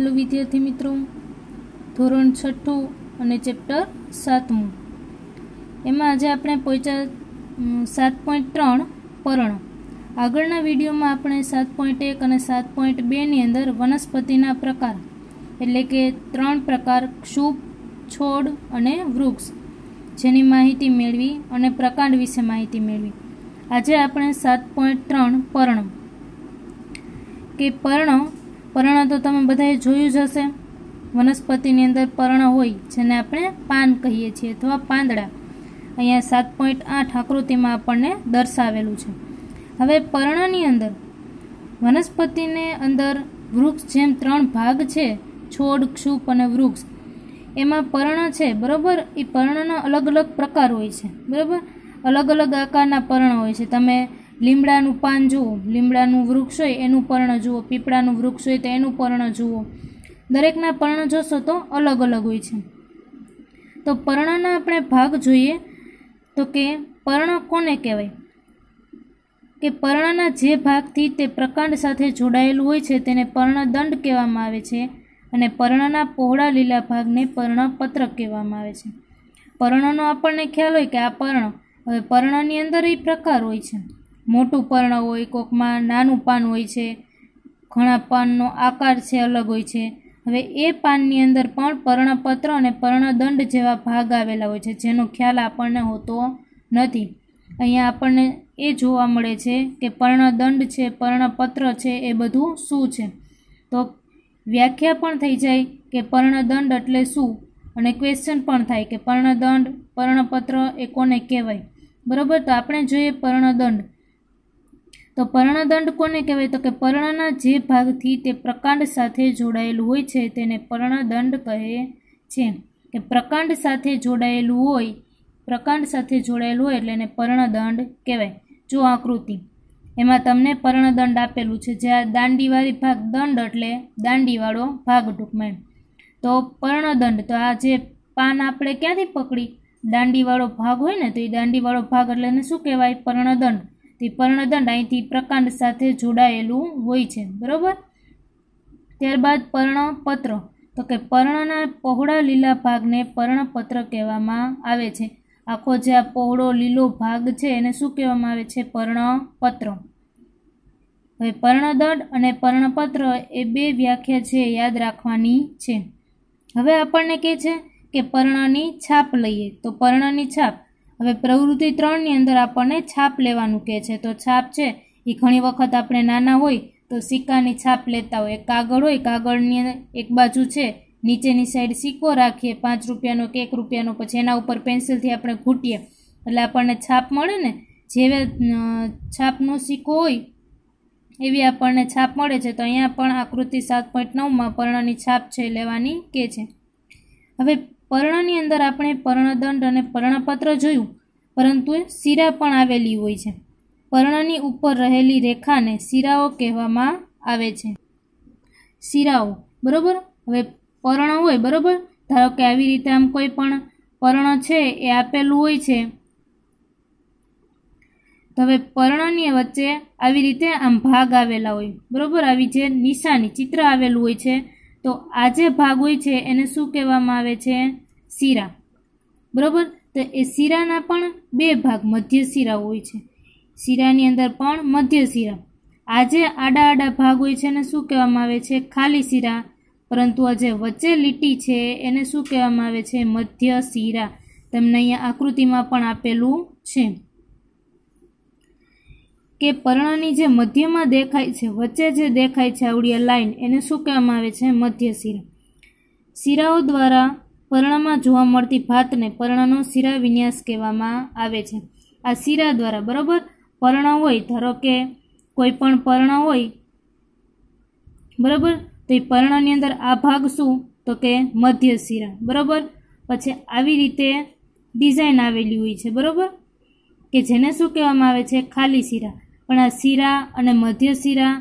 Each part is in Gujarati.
હેલો વિદ્યાર્થી મિત્રો ધોરણ છઠ્ઠું અને ચેપ્ટર સાતમું એમાં આજે આપણે પહોંચ્યા સાત પોઈન્ટ ત્રણ પર્ણ આગળના વિડીયોમાં આપણે સાત પોઈન્ટ એક અને સાત પોઈન્ટ બેની અંદર વનસ્પતિના પ્રકાર એટલે કે ત્રણ પ્રકાર ક્ષુપ છોડ અને વૃક્ષ જેની માહિતી મેળવી અને પ્રકાંડ વિશે માહિતી મેળવી આજે આપણે સાત પોઈન્ટ ત્રણ પર્ણ કે પર્ણ પર્ણ તો તમે બધાએ જોયું જ હશે વનસ્પતિની અંદર પર્ણ હોય જેને આપણે પાન કહીએ છીએ અથવા પાંદડા અહીંયા સાત પોઈન્ટ આઠ આકૃતિમાં આપણને દર્શાવેલું છે હવે પર્ણની અંદર વનસ્પતિને અંદર વૃક્ષ જેમ ત્રણ ભાગ છે છોડ ક્ષુપ અને વૃક્ષ એમાં પર્ણ છે બરાબર એ પર્ણના અલગ અલગ પ્રકાર હોય છે બરાબર અલગ અલગ આકારના પર્ણ હોય છે તમે લીમડાનું પાન જુઓ લીમડાનું વૃક્ષ હોય એનું પર્ણ જુઓ પીપળાનું વૃક્ષ હોય તો એનું પર્ણ જુઓ દરેકના પર્ણ જોશો તો અલગ અલગ હોય છે તો પર્ણના આપણે ભાગ જોઈએ તો કે પર્ણ કોને કહેવાય કે પર્ણના જે ભાગથી તે પ્રકાંડ સાથે જોડાયેલું હોય છે તેને પર્ણદંડ કહેવામાં આવે છે અને પર્ણના પહોળા લીલા ભાગને પર્ણપત્ર કહેવામાં આવે છે પર્ણનો આપણને ખ્યાલ હોય કે આ પર્ણ હવે પર્ણની અંદર એ પ્રકાર હોય છે મોટું પર્ણ હોય કોકમાં નાનું પાન હોય છે ઘણા પાનનો આકાર છે અલગ હોય છે હવે એ પાનની અંદર પણ પર્ણપત્ર અને પર્ણદંડ જેવા ભાગ આવેલા હોય છે જેનો ખ્યાલ આપણને હોતો નથી અહીંયા આપણને એ જોવા મળે છે કે પર્ણદંડ છે પર્ણપત્ર છે એ બધું શું છે તો વ્યાખ્યા પણ થઈ જાય કે પર્ણદંડ એટલે શું અને ક્વેશ્ચન પણ થાય કે પર્ણદંડ પર્ણપત્ર એ કોને કહેવાય બરાબર તો આપણે જોઈએ પર્ણદંડ તો પર્ણદંડ કોને કહેવાય તો કે પર્ણના જે ભાગથી તે પ્રકાંડ સાથે જોડાયેલું હોય છે તેને પર્ણદંડ કહે છે કે પ્રકાંડ સાથે જોડાયેલું હોય પ્રકાંડ સાથે જોડાયેલું હોય એટલે એને પર્ણદંડ કહેવાય જો આકૃતિ એમાં તમને પર્ણદંડ આપેલું છે જે આ દાંડીવાળી ભાગ દંડ એટલે દાંડીવાળો ભાગ ટૂંકમાં તો પર્ણદંડ તો આ જે પાન આપણે ક્યાંથી પકડી દાંડીવાળો ભાગ હોય ને તો એ દાંડીવાળો ભાગ એટલે એને શું કહેવાય પર્ણદંડ તે પર્ણદંડ અહીંથી પ્રકાંડ સાથે જોડાયેલું હોય છે બરાબર ત્યારબાદ પર્ણપત્ર તો કે પર્ણના પહોળા લીલા ભાગને પર્ણપત્ર કહેવામાં આવે છે આખો જે આ પહોળો લીલો ભાગ છે એને શું કહેવામાં આવે છે પર્ણપત્ર હવે પર્ણદંડ અને પર્ણપત્ર એ બે વ્યાખ્યા છે યાદ રાખવાની છે હવે આપણને કહે છે કે પર્ણની છાપ લઈએ તો પર્ણની છાપ હવે પ્રવૃત્તિ ત્રણની અંદર આપણને છાપ લેવાનું કહે છે તો છાપ છે એ ઘણી વખત આપણે નાના હોય તો સિક્કાની છાપ લેતા હોય કાગળ હોય કાગળની એક બાજુ છે નીચેની સાઈડ સિક્કો રાખીએ પાંચ રૂપિયાનો કે એક રૂપિયાનો પછી એના ઉપર પેન્સિલથી આપણે ઘૂંટીએ એટલે આપણને છાપ મળે ને જેવે છાપનો સિક્કો હોય એવી આપણને છાપ મળે છે તો અહીંયા પણ આકૃતિ સાત પોઈન્ટ નવમાં પર્ણની છાપ છે લેવાની કે છે હવે પર્ણની અંદર આપણે પર્ણદંડ અને પર્ણપત્ર જોયું પરંતુ શીરા પણ આવેલી હોય છે પર્ણની ઉપર રહેલી રેખાને શીરાઓ કહેવામાં આવે છે શીરાઓ બરાબર હવે પર્ણ હોય બરાબર ધારો કે આવી રીતે આમ કોઈ પણ પર્ણ છે એ આપેલું હોય છે તો હવે પર્ણની વચ્ચે આવી રીતે આમ ભાગ આવેલા હોય બરાબર આવી જે નિશાની ચિત્ર આવેલું હોય છે તો આ જે ભાગ હોય છે એને શું કહેવામાં આવે છે શીરા બરાબર તો એ શીરાના પણ બે ભાગ મધ્ય શીરા હોય છે શીરાની અંદર પણ મધ્ય શીરા આ જે આડા આડા ભાગ હોય છે એને શું કહેવામાં આવે છે ખાલી શીરા પરંતુ આ જે વચ્ચે લીટી છે એને શું કહેવામાં આવે છે મધ્ય શીરા તમને અહીંયા આકૃતિમાં પણ આપેલું છે કે પર્ણની જે મધ્યમાં દેખાય છે વચ્ચે જે દેખાય છે આવડિયા લાઈન એને શું કહેવામાં આવે છે મધ્ય શિરા શિરાઓ દ્વારા પર્ણમાં જોવા મળતી ભાતને પર્ણનો શિરા વિન્યાસ કહેવામાં આવે છે આ શિરા દ્વારા બરાબર પર્ણ હોય ધારો કે કોઈ પણ પર્ણ હોય બરાબર તો એ પર્ણની અંદર આ ભાગ શું તો કે મધ્ય શિરા બરાબર પછી આવી રીતે ડિઝાઇન આવેલી હોય છે બરાબર કે જેને શું કહેવામાં આવે છે ખાલી શિરા પણ આ શીરા અને મધ્ય શીરા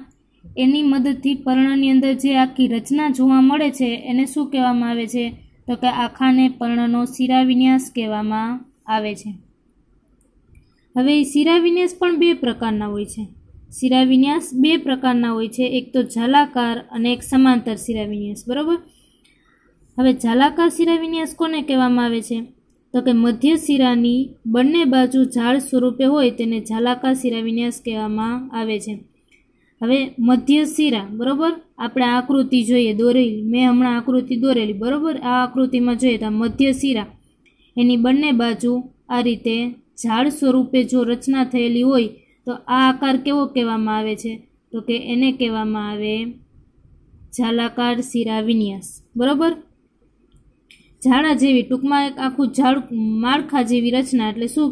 એની મદદથી પર્ણની અંદર જે આખી રચના જોવા મળે છે એને શું કહેવામાં આવે છે તો કે આખાને પર્ણનો શીરા વિન્યાસ કહેવામાં આવે છે હવે શીરા વિન્યાસ પણ બે પ્રકારના હોય છે શિરા વિન્યાસ બે પ્રકારના હોય છે એક તો ઝાલાકાર અને એક સમાંતર શિરા વિન્યાસ બરાબર હવે ઝાલાકાર શિરા વિન્યાસ કોને કહેવામાં આવે છે તો કે મધ્ય શિરાની બંને બાજુ ઝાડ સ્વરૂપે હોય તેને ઝાલાકા શિરા વિન્યાસ કહેવામાં આવે છે હવે મધ્ય શિરા બરાબર આપણે આકૃતિ જોઈએ દોરેલી મેં હમણાં આકૃતિ દોરેલી બરાબર આ આકૃતિમાં જોઈએ તો મધ્ય શિરા એની બંને બાજુ આ રીતે ઝાડ સ્વરૂપે જો રચના થયેલી હોય તો આ આકાર કેવો કહેવામાં આવે છે તો કે એને કહેવામાં આવે ઝાલાકાર શિરા વિન્યાસ બરાબર ઝાડા જેવી ટૂંકમાં એક આખું ઝાડ માળખા જેવી રચના એટલે શું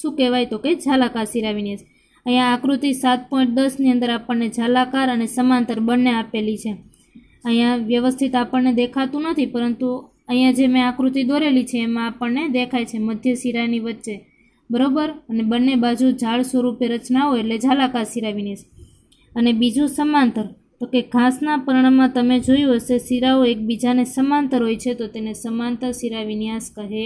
શું કહેવાય તો કે ઝાલાકાર શિરાવિન્યાસ અહીંયા આકૃતિ સાત પોઈન્ટ દસની અંદર આપણને ઝાલાકાર અને સમાંતર બંને આપેલી છે અહીંયા વ્યવસ્થિત આપણને દેખાતું નથી પરંતુ અહીંયા જે મેં આકૃતિ દોરેલી છે એમાં આપણને દેખાય છે મધ્ય શિરાની વચ્ચે બરોબર અને બંને બાજુ ઝાડ સ્વરૂપે રચનાઓ એટલે ઝાલાકાર શિરાવિન્યાસ અને બીજું સમાંતર તો કે ઘાસના પર્ણમાં તમે જોયું હશે શિરાઓ એકબીજાને સમાંતર હોય છે તો તેને સમાંતર શિરા વિન્યાસ કહે